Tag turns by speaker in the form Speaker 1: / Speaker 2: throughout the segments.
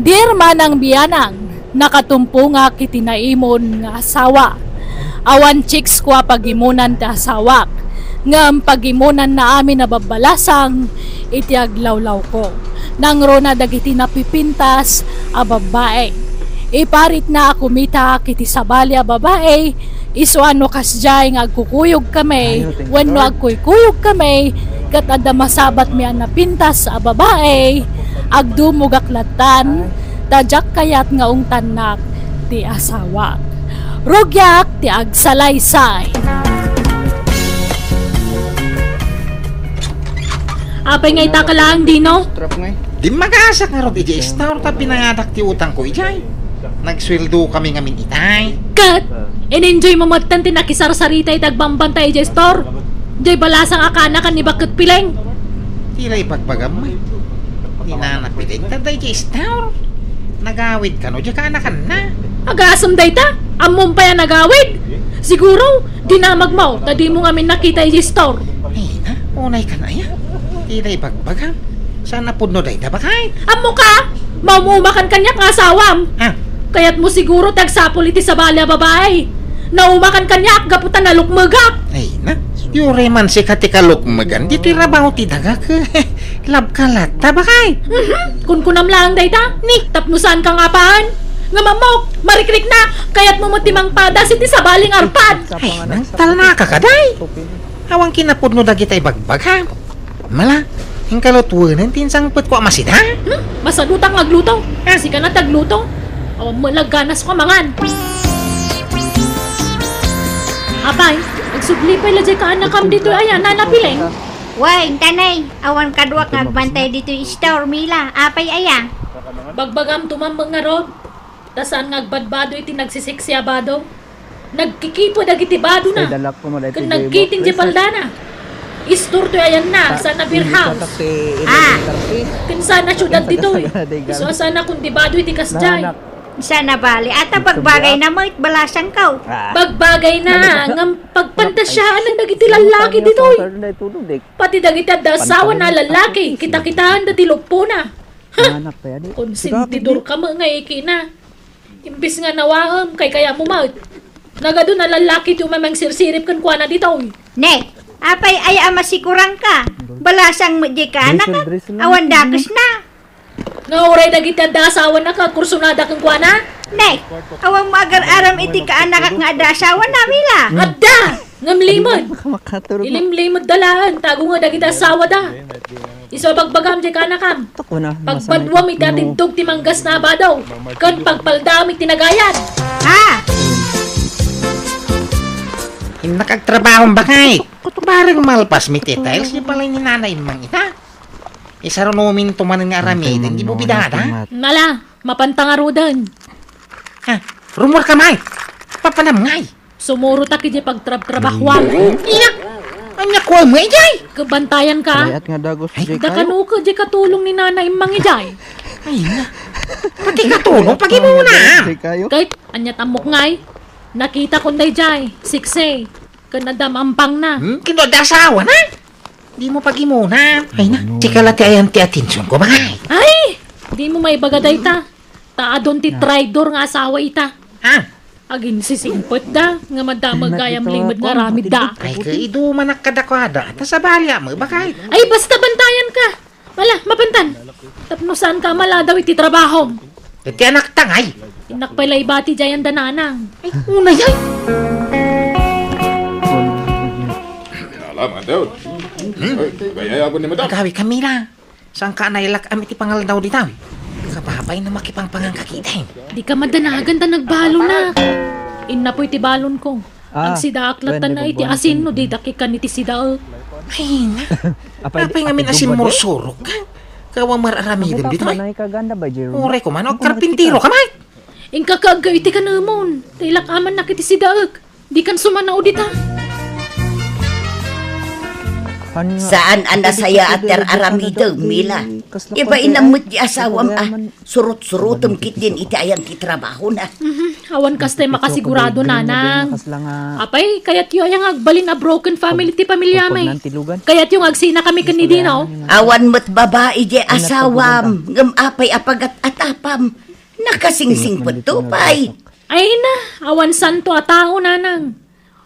Speaker 1: Dear manang biyanang, nakatumpo nga kitinaimon nga asawa. Awan chicks kwa pagimunan ta asawak. Nga ang pagimunan na amin na babalasang, itiag lawlaw ko. Nang rona dagiti napipintas a babae. Iparit na akumita mita kiti ano sabali a babae, isuano kasjay nga agkukuyog kami, wenno agkukuyog kami, kat adamasabat miya napintas a babae, agdumog aklatan, tajak kayat nga ungtanak, ti asawa. Rugyak ti agsalaysay.
Speaker 2: Apay nga itakalaan, Dino? Trap nga Di mag-aasak nga rod, ijay star ta pinangadak ti utang ko, ijay. Nagsweldo kami nga min itay. Kat! In-enjoy
Speaker 1: mo matan ti nakisarsarita itagbambanta ijay store. Ijay balasang akana kan ni bakit
Speaker 2: pileng. Tila ipagpagamay. Ninanak mi dayta dayta istaw. Nagawid ka no, di ka anakan na. Agasam dayta, amon pa yan nagawid. Siguro, dinamag mo, tadi mo ngamin nakita yung store. Ay na, unay ka na yan. Tiday bagbagan. Sana pudno dayta bakay. Amo ka, maumumakan
Speaker 1: kanya asawam. Ah. Kaya't mo siguro tagsapol iti sa bala babae.
Speaker 2: Naumakan kanya at gaputan na lukmagak. Ay na, yuri man si katika lukmagan, di tirabaho ti dagak. Lab kalat, tabakay! Mhm, kun kunam lang day ta, ni,
Speaker 1: tapno saan kang apaan? Nga mamok, marikrik na, kaya't mumutimang pada si ti sabaling arpad! Ay, nang
Speaker 2: talnaka ka day! Awang kinapod no dagit ay bagbag ha? Mala, ang kalutwanan tinsang put ko masina? Hmm, masalutang agluto,
Speaker 1: kasi ka na tagluto, o malaganas ko mangan! Apay, agsubli pa ila jay ka anakam kam dito ayan, nanapiling! Way, tanay, awan kadwa nga bantay dito yung store, Mila. Apay aya. Bagbagam tumambang nga ron. Tasaan nga agbadbado iti nagsisiksya bado. Nagkikipo dagitibado na.
Speaker 3: Kung nagkiting di paldana.
Speaker 1: Istor to ayan na, sa na beer house. Ah, kinsa na syudad dito eh. So sana kung dibado iti kasjay. Sa nabali. At pagbagay na mo, eh, balasang ka. Ah. Pagbagay na, ng pagpantasyaan ng dagiti lalaki dito. Pati dagiti dasawa na lalaki, kita-kitaan dati lupo na. Ha? Eh. Konsentidor ka mo nga ikina. Eh, Imbis nga nawaam, kay kaya mo Naga Nagado na lalaki ti umamang sirsirip kan kuana dito. Ne, apay ay ama sikurang ka. Balasang mo di ka, anak. Awan dakes na. No, uray dagiti da asawa na ka, kursunada kang kuana? Nay, awang magar aram iti ka anak nga da asawa na, Mila. Hmm. Adda! Ngamlimod! Ilimlimod dalahan, tago nga dagiti asawa da. Iso bagbagam di ka anakam. Pagbadwam itatigtog ti manggas na ba daw. Kan pagpaldam itinagayan. Ha!
Speaker 2: Nakagtrabaho ba kay? Kuto malpas mi tiles ni pala ni nanay mang ita. E eh, saro min man nga rami, hindi mo bidada? Mala, mapantangarudan. Ha, rumor ka may, papanam ngay.
Speaker 1: Sumuro ta kini pagtrab-trabahuan. Inak! Anya ko mo ijay! Eh, Kabantayan ka. Ay, at
Speaker 2: nga dagos Ay, dakano
Speaker 1: ka di katulong ni nanay mang ijay. Eh, Ay na. Pati katulong, pagi mo na. Kahit anya tamok ngay, nakita ko na ijay, siksay, kanadamampang na. Hmm? Kinadasawa na? Di mo pagimuna.
Speaker 2: Ay na, tikala ti ayan ti atensyon ko bagay.
Speaker 1: Ay! Di mo may bagaday ta. Taadon ti ah. traidor nga asawa ita. Ha? Agin si simpot da, nga madamag gayam limod nga ramid da. Ay ka,
Speaker 2: idu manakadakwada.
Speaker 1: Ata sa balya mo, bakay. Ay, basta bantayan ka. Wala, mapantan. Tapno saan ka maladaw iti trabaho.
Speaker 2: Iti e anak tangay.
Speaker 1: Inak pala ibati jayan dananang. Ay, unay ay.
Speaker 2: Alam, daw. Hmm? Abay, ayaw ni madam. Agawi kami na. Saan ka nailak amit ah, ipangal daw di tawi? Ah. Kapapay na makipangpangang kakitain.
Speaker 1: Eh. Di ka madanagan ta nagbalo na. Inna po'y balon ko.
Speaker 2: Ah, Ang sida aklat na iti asin no
Speaker 1: di dakikan iti sida o. Oh. Ay na.
Speaker 2: Apay ngamin asin morsurok eh. eh. ka. Kawang mararamidem dito may. Ure ko man, o karpintiro ka may.
Speaker 1: Ingkakagaw iti ka namon. Tailak aman nakiti sida Di kan sumanaw dita. Di kan sumanaw dita.
Speaker 3: Saan anda saya ater aramidag mila? Eh, Iba inamot eh, di asawam ah. Surot-surotom
Speaker 1: kitin iti ayan ti na. Mhm. Awan kas tayo makasigurado nanang. Apay, kayat yung ayang agbalin na broken family ti pamilya may. Kayat yung agsina kami
Speaker 3: kanidi no. Awan mo't babae di asawam. Ngam apay apagat at apam. Nakasingsing po tupay.
Speaker 1: Ay na, awan santo ataw nanang.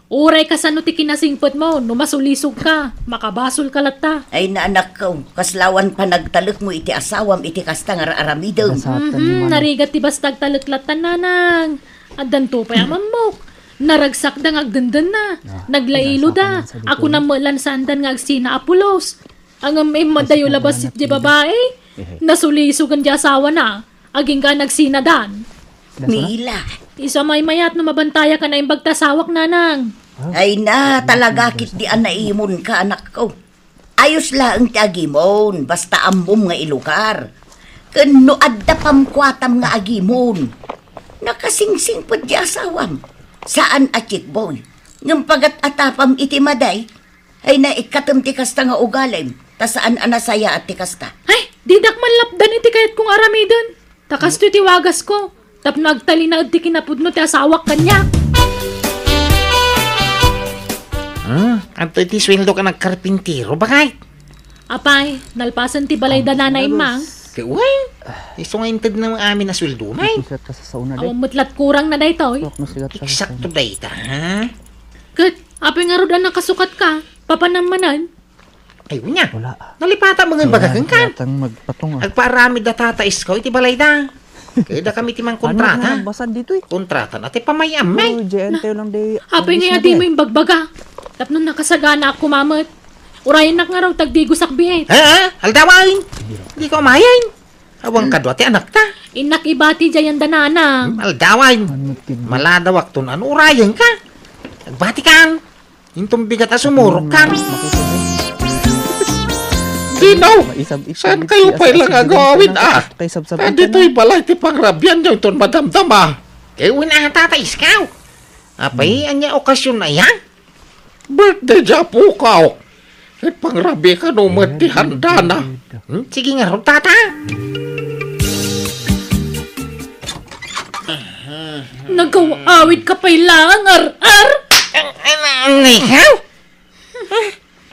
Speaker 1: Uray ka sa nuti kinasingpot mo, numasulisog ka, makabasol ka latta.
Speaker 3: Ay na anak ko, kaslawan pa nagtalik mo iti asawam iti kasta nga aramidom. Mm-hmm, ano.
Speaker 1: narigat ti bastag talik latta nanang. Adan to pa yaman mo. Naragsak da nga agdandan na. Ah, Naglailo da. Ako na sandan nga agsina apulos. Ang may eh, madayo labas di babae. Nasulisugan di asawa na. Aging ka nagsinadan.
Speaker 3: Mila,
Speaker 1: Ti may mayat no mabantaya ka na imbag tasawak
Speaker 3: nanang. Ay na, talaga kit di anaimon ka anak ko. Ayos lang ti agimon, basta ambom nga ilukar. Kano adda pamkwatam nga agimon. Nakasingsing pa di asawam. Saan atik boy? Ngam pagat atapam iti maday, ay na ikatam ti kasta nga ugalim,
Speaker 1: ta saan anasaya at ti kasta. Ay, didak man lapdan iti kayat kong aramidon. Takas ti itiwagas ko. Tap nagtali na di kinapod no ti asawak kanya.
Speaker 2: Hmm, ah, anto iti sweldo ka nagkarpintero, bakay? Apay, nalpasan ti balay da nanay mang. Kay, uy, iso nga intad na mga amin na sweldo, may. Awang
Speaker 1: matlat kurang na day to,
Speaker 2: Eksakto day ta, ha? Kat, apay nga rodan na ka, papanamanan. Ayaw niya. Wala. Nalipata mga bagagangkan. Nalipata magpatong. Agparami da tatais ko, iti balay da. Kaya da kami timang kontratan. Ano basad dito eh? Kontratan. Ate pamayam, may. Uy, jente lang day. Apay nga di mo yung
Speaker 1: bagbaga. Tapno nakasagana ako, mamat. Urayan na nga raw tagdigo sakbi eh. Ha?
Speaker 2: ha? Aldawain! Hindi ko mayain. Awang hmm. kadwa ti anak ta. Inak ibati jayan danana. Hmm, aldawain. Malada ton ano urayan ka. Nagbati kang. Intong bigat asumurok kang. Makikita. Sino? Saan kayo pa ilang agawin ah? Nandito'y balay ti pangrabian niyo ito madamdama. Kayo wina ang tatay iskaw. Apay, anya okasyon na yan? Birthday dya po kao. At pangrabi ka no mati handa na. Hmm? Sige nga ron tata. Nagawa-awit ka pa ilang ar-ar?
Speaker 1: Ano ikaw?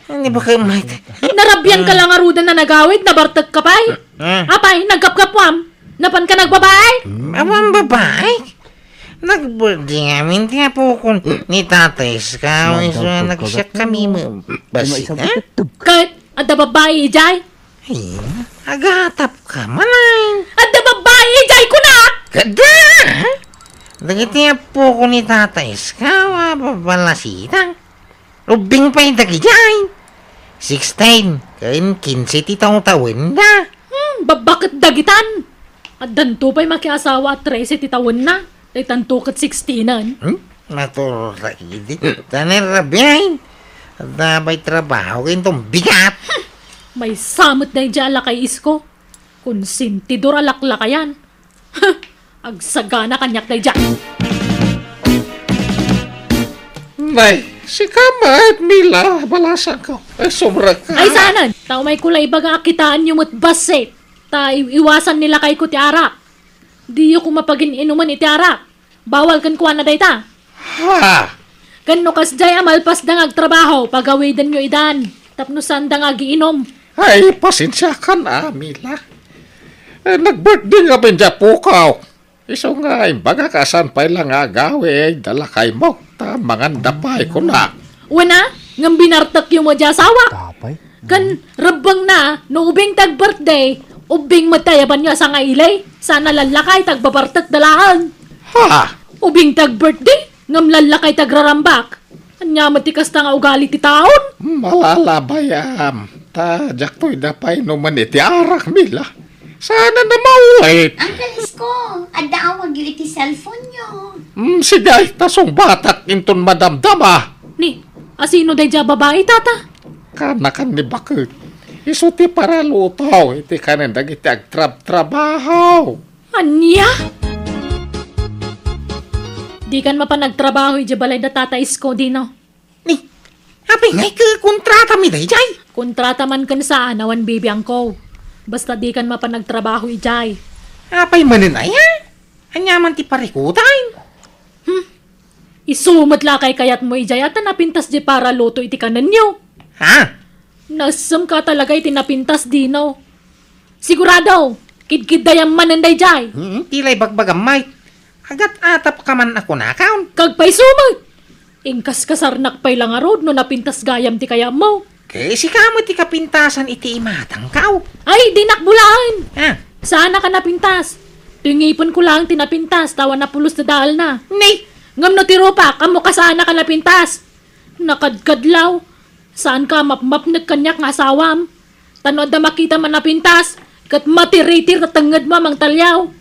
Speaker 1: Hindi ba kayo mait? Narabyan ka lang aruda na nagawid, nabartag ka pa'y. Hmm. Apay, nagkapkapwam. Napan ka
Speaker 2: nagbabaay? Awang babae? Nagbuti nga, hindi nga po ko ni tatay ska, kawin so nagsiyak kami mo. Basi ka? Eh? Kahit at babae, Ijay? Ay, agatap ka manay. At babae, Ijay ko na! Kada! Dagiti nga po ko ni tatay sa kawa, ah, babalasitang. Rubing pa yung dagigay. 16. Kain 15 titong tawin
Speaker 1: na. Hmm, babakit dagitan? At danto pa'y makiasawa at 13 titawin na. Ay tanto kat 16an.
Speaker 2: Hmm? Maturo sa hindi. Tanay rabiyain. At trabaho kayo itong bigat. Hmm,
Speaker 1: may samot na yung alakay isko. Konsintidor alaklakayan. Agsagana kanyak na dyan.
Speaker 2: Bye. Si Kama at Mila, balasan ko. Ay, sobra ka. Ay, sanan!
Speaker 1: Tao may kulay baga akitaan yung mo't eh. Ta, iwasan nila kay ko tiara. Di ko mapagin inuman itiara. Bawal kan kuha na dayta. Ha! Ganno kas jay amalpas dang agtrabaho, pagawidan nyo idan. Tapno sanda nga giinom.
Speaker 2: Ay, pasensya ka na, Mila. Eh, nag-birthday nga ben dya pukaw. Iso nga, imbaga kasan pa lang nga gawi, dala kay mo ta manganda pay ko na.
Speaker 1: Wana, ngam binartak yung mo asawa. Tapay? Kan rabang na, no ubing tag birthday, ubing matayaban niya sa nga ilay. Sana lalakay tagbabartak dalahan. Ha! Ubing tag birthday, ngam lalakay rarambak. Anya matikas ta nga ugali ti taon.
Speaker 2: Hmm, Malala bayam. Ta, jaktoy na pay no man iti arak mila. Sana na maulit.
Speaker 1: Ang
Speaker 3: kalis ko. Ada ang magiliti cellphone nyo.
Speaker 2: Mm, si day tasong batak inton madamdama.
Speaker 1: Ni, asino day dya babae, tata?
Speaker 2: Kanakan ni bakit. Isuti para lutaw. Iti kanin dagiti agtrab-trabaho.
Speaker 1: Anya? Di kan mapanagtrabaho iti balay na tata isko, Dino. Ni, Abi ngay ke kontrata mi dayjay. Kontrata man kan sa anawan bibi ang ko. Basta di kan mapanagtrabaho ijay. Apay manin ay ha? Anyaman ti
Speaker 2: parikutain.
Speaker 1: Hmm. Isumat la kay kayat mo ijay at napintas di para luto iti kanan niyo. Ha? Nasam ka talaga
Speaker 2: iti napintas di no. Sigurado, kidkid dayang mananday jay. Hmm, tilay bagbagam may. Agat atap ka man ako nakaon. Kagpay sumat. Ingkas kasarnak pay lang arod no napintas gayam ti kaya mo. Ti eh, si kamot ti kapintasan iti imatang
Speaker 1: kaw. Ay, dinakbulaan! Ah, Sana ka napintas? Tingipon ko lang tinapintas, tawa na pulos na dahal na. nay! Ngam ti ropa, kamo ka sana ka napintas? Nakadgadlaw. Saan ka mapmap nagkanyak nga asawam? Tanod na makita man napintas, kat matiritir na tangad mo mang talyaw.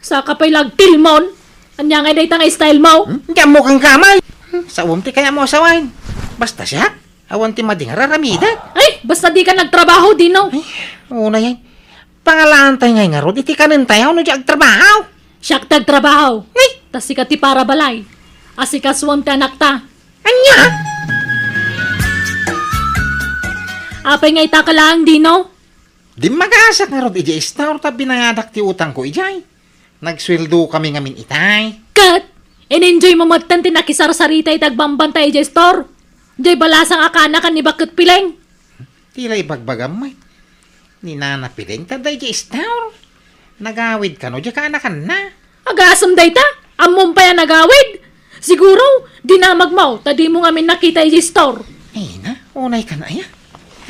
Speaker 2: Sa kapay lagtilmon, anya nga day style mo. Hmm? Kaya mukhang kamay. Hmm, sa umti kaya mo asawain. Basta siya. Awan ti mading raramidat. Ay, basta di ka nagtrabaho, Dino. Ay, una yan. Pangalaan tayo ngay nga rod, iti kanin tayo no di agtrabaho.
Speaker 1: Siya tagtrabaho. Ay! Tas si ti para balay. Asikaswam ti anak ta. Anya?
Speaker 2: Apay ngay ta ka lang, Dino. Di mag-asa nga rod, iti istaw ta binangadak ti utang ko, ijay. Eh. Nagsweldo kami ngamin itay. Kat! In-enjoy mo matan ti nakisarsarita itagbambanta,
Speaker 1: ijay store. Day balasang akana kan ni bakit pileng?
Speaker 2: Tila ibagbagam may. Ni nana pileng ta day istaw. Nagawid ka no, jay ka anakan na. Agasam day ta? Amom pa yan nagawid? Siguro, di na magmaw,
Speaker 1: tadi mo ngamin nakita yung store. Ay
Speaker 2: eh na, unay ka na ya.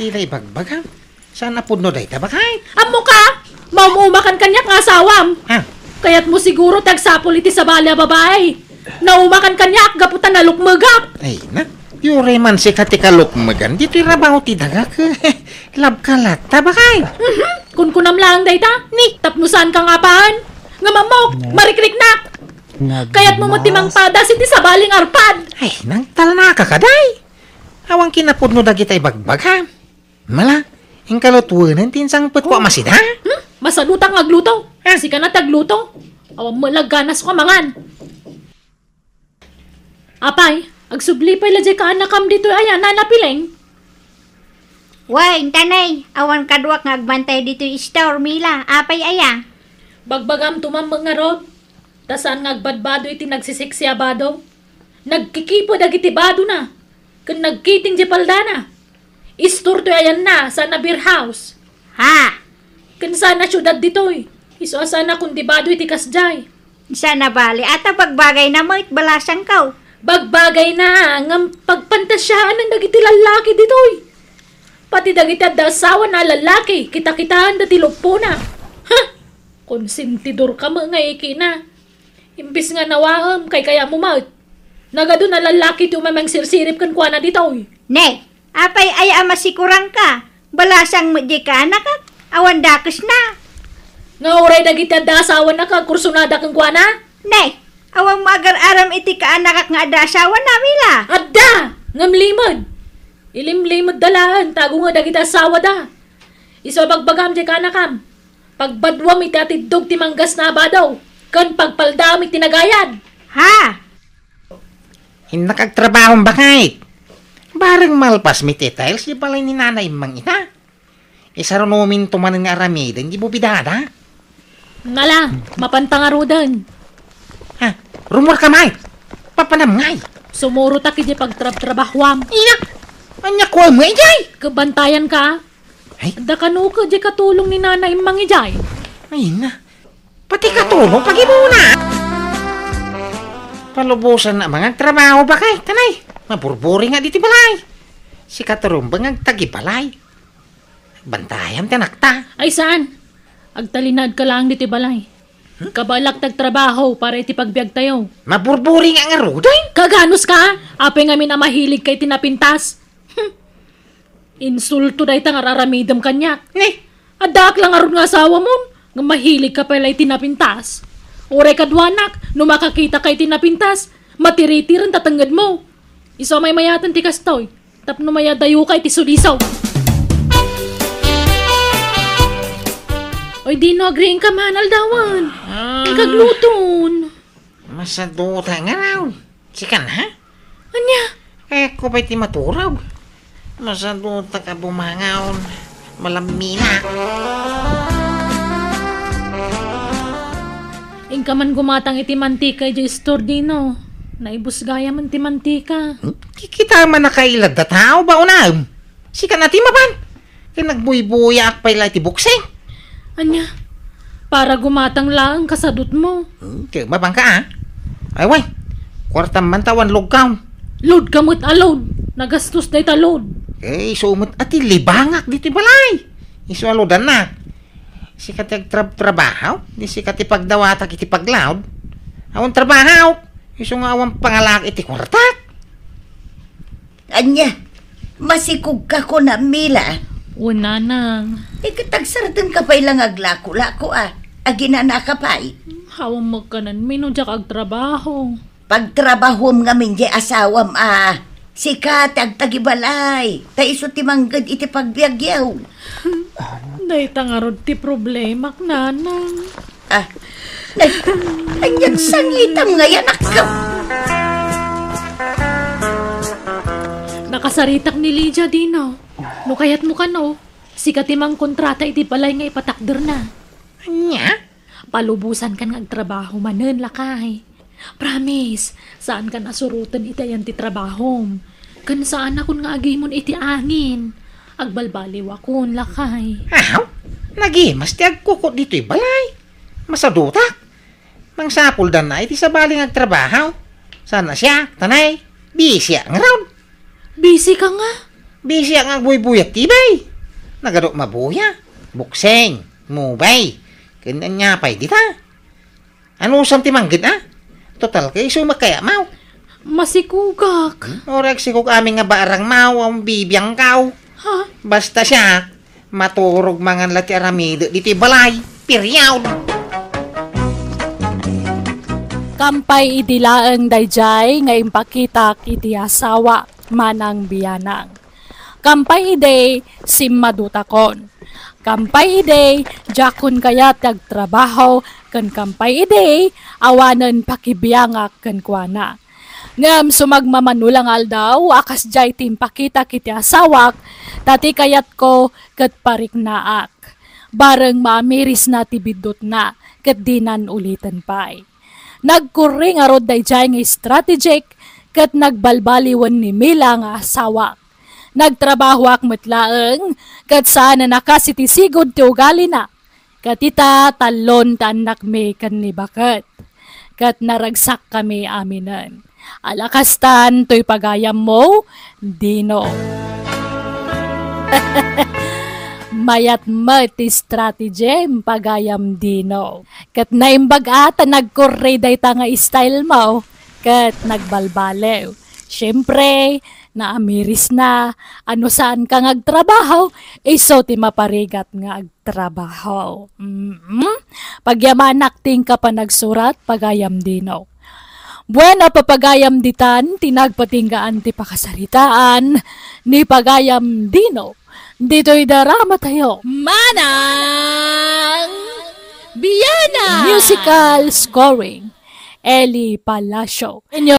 Speaker 2: Tila ibagbagam. Sana puno day ta
Speaker 1: bakay? Amo ka! Maumumakan kanya nga asawam. Ha? Kaya't mo siguro tagsapulit sa bala babae. Naumakan kanya at gaputan na lukmagap. Ay eh
Speaker 2: na, Yuri man si katikalok magan, dito'y rabaw ti dagak. Lab kalat, tabakay. Mm-hmm. Kun kunam lang, dayta. Ni, tapnusan ka nga paan. Nga mamok, marikrik na. Nagmas. Kaya't mumutimang pada si sa baling arpad. Ay, nang talanaka ka, day. Awang kinapod no dagita ibagbag, ha? Mala, ang kalutwanan tinsang pat ko oh. masida. Hmm?
Speaker 1: Masalutang agluto.
Speaker 2: Kasi ka na tagluto.
Speaker 1: Awang malaganas ko mangan. Apay, Agsubli pa ila ka anakam dito ay nanapiling. Way, tanay, awan kaduak nga agbantay dito store mila, apay aya. Bagbagam tumambang nga rod. Tasaan nga agbadbado iti nagsisiksya bado. Nagkikipo dagiti bado na. Kung nagkiting di paldana. Istor to ayan na sa na beer house. Ha? Kung sana syudad ditoy. Iso sana kundi bado iti kasjay. Sana bali, at pagbagay na mo itbalasang kaw. Bagbagay na ang pagpantasyaan ng dagiti lalaki ditoy. Pati dagiti adasawa na lalaki, kita-kitaan dati lupo na. Ha? Konsentidor ka mo nga ikina. Imbis nga nawaam kay kaya mo maut. Nagado na lalaki ti umamang sirsirip kan kuha na ditoy. Ne, apay ay ama sikurang ka. Balasang mo di ka anak awan dakas na. Nga oray dagiti adasawa na ka, kursunada kang kuha na? Ne, Awang magar aram iti kaanakak nga ada asawa nami la. Adda! Ngamlimod! Ilimlimod dalahan, tago nga dagita asawa da. Iso pagbagam di kanakam. Pagbadwam iti atidog ti manggas na abadaw. Kan pagpaldam iti nagayad. Ha?
Speaker 2: Hinakagtrabahong bakit? Barang malpas mi tiles, di pala ni nanay mang ita. Isarunumin tumanin nga aramid, hindi bubidada. bidada.
Speaker 1: Nala, mapantangarudan.
Speaker 2: Ha? Rumor ka kamay! Papanamngay! Sumuro ta
Speaker 1: kidi pagtrab-trabahwam. Ina! Anya ko ang ijay! Kabantayan ka, ah. Ay, Da kanu ka di katulong ni nanay mang ijay. Eh,
Speaker 2: ay na. Pati katulong pag-ibuna! Palubusan na mga trabaho ba kay, tanay? Maburburi nga diti balay. Si katurumbang ang tagipalay. Bantayan tanakta.
Speaker 1: Ay saan? Agtalinad ka lang di ti balay. Kabalak tagtrabaho para iti pagbiag tayo.
Speaker 2: Mapurburing ang
Speaker 1: aruday? Kaganos ka? Apay nga min mahilig kay tinapintas. Hm. Insulto dahi tang araramidam kanya. Eh, adak lang arun nga asawa mo. Nga mahilig ka pala tinapintas. Ure kadwanak, no makakita kay tinapintas, matiritiran tatanggad mo. Iso may mayatan ti kastoy. Tapno maya dayo kay ti sulisaw. Oy, di na green ka manal aldawan. Mm. Ah.
Speaker 2: Ikagluton. Masaduta nga raw. Sikan, ha? Anya? Eh, ko ba'y ti maturaw? Masaduta ka bumangaon. Malamina.
Speaker 1: Ingka man gumatang iti mantika iti store dino. Naibus gaya man ti mantika. Hmm?
Speaker 2: Kikita man na kailad na tao ba unam? Sikan na ti maban. Kaya nagbuybuyak pa ila ti bukseng. Anya, para gumatang lang kasadot mo. Okay, mabang ka ah. Ay, way. Kwarta man tawan log ka. Load kamot alod. Nagastos na italod. Eh, sumot at libangak dito balay. Isualodan na. Si katag trab trabaho, di si kati pagdawata kiti paglaod. Awang trabaho, isu nga awang pangalak iti kwartak. Anya, masikog ka ko na mila. Una
Speaker 3: nang. Ikatagsaratan eh, ka pa'y lang aglako-lako ah. Aginana ka pa eh. Hawang magkanan, may nung ag trabaho. Pagtrabahom nga min asawam ah. Ta agtagibalay. Taiso timanggad iti pagbiagyaw. Day tangarod ti problema nanang. Ah, ay,
Speaker 1: anyag sangitam nga yan akap. Nakasaritak ni Lydia, Dino. No kaya't mo ka no. Si katimang kontrata iti palay nga ipatakder na. Anya? Palubusan kan nga trabaho manen lakay. Promise, saan ka nasurutan iti ayan ti trabaho? Kan saan akon nga agimon iti angin? Agbalbaliw akon
Speaker 2: lakay. Ahaw, nagimas ti agkukot dito balay. Masadutak. Mangsapol dan na iti sa bali nga trabaho. Sana siya, tanay, busy ang round. Busy ka nga? Busy ang agbuy at tibay. Nagaro mabuya. Bukseng. Mubay. Kanya pay dita. Ano usam timanggit ha? Ah? Total kay sumak kaya mau. Masikugak. Hmm? Orek sikug aming nga barang mau ang bibiyang kau. Ha? Basta siya, maturog mga lati aramido diti balay. Piryaw.
Speaker 1: Kampay idilaang dayjay nga impakita kiti asawa manang biyanang kampay hiday simmadutakon. Kampay hiday, jakon kaya trabaho, kan kampay hiday, awanan pakibiyanga kan kuana. Ngam sumagmamanulangal daw, akas jay timpakita kiti asawak, tati kayat ko kat pariknaak. Barang mamiris na tibidot na, kat dinan ulitan pa'y. Nagkuring arod day jay nga strategic, kat nagbalbaliwan ni Mila nga asawak nagtrabaho ak matlaeng, kat sana nakasitisigod ti ugali na. Katita talon tanak me kan ni bakat. Kat naragsak kami aminan. Alakastan to'y pagayam mo, Dino. mayat mati strategy pagayam Dino. Kat naimbagata nagkorre day ta nga style mo, kat nagbalbalew. Siyempre, na amiris na ano saan ka nagtrabaho eh so ti maparigat nga agtrabaho mm-hmm. pagyaman acting ka pa nagsurat pagayam dino oh. Buena papagayam ditan, tinagpatinggaan ti pakasaritaan, ni pagayam dino. Oh. Dito'y darama tayo, manang Biyana! Musical scoring, Eli Palacio. Inyo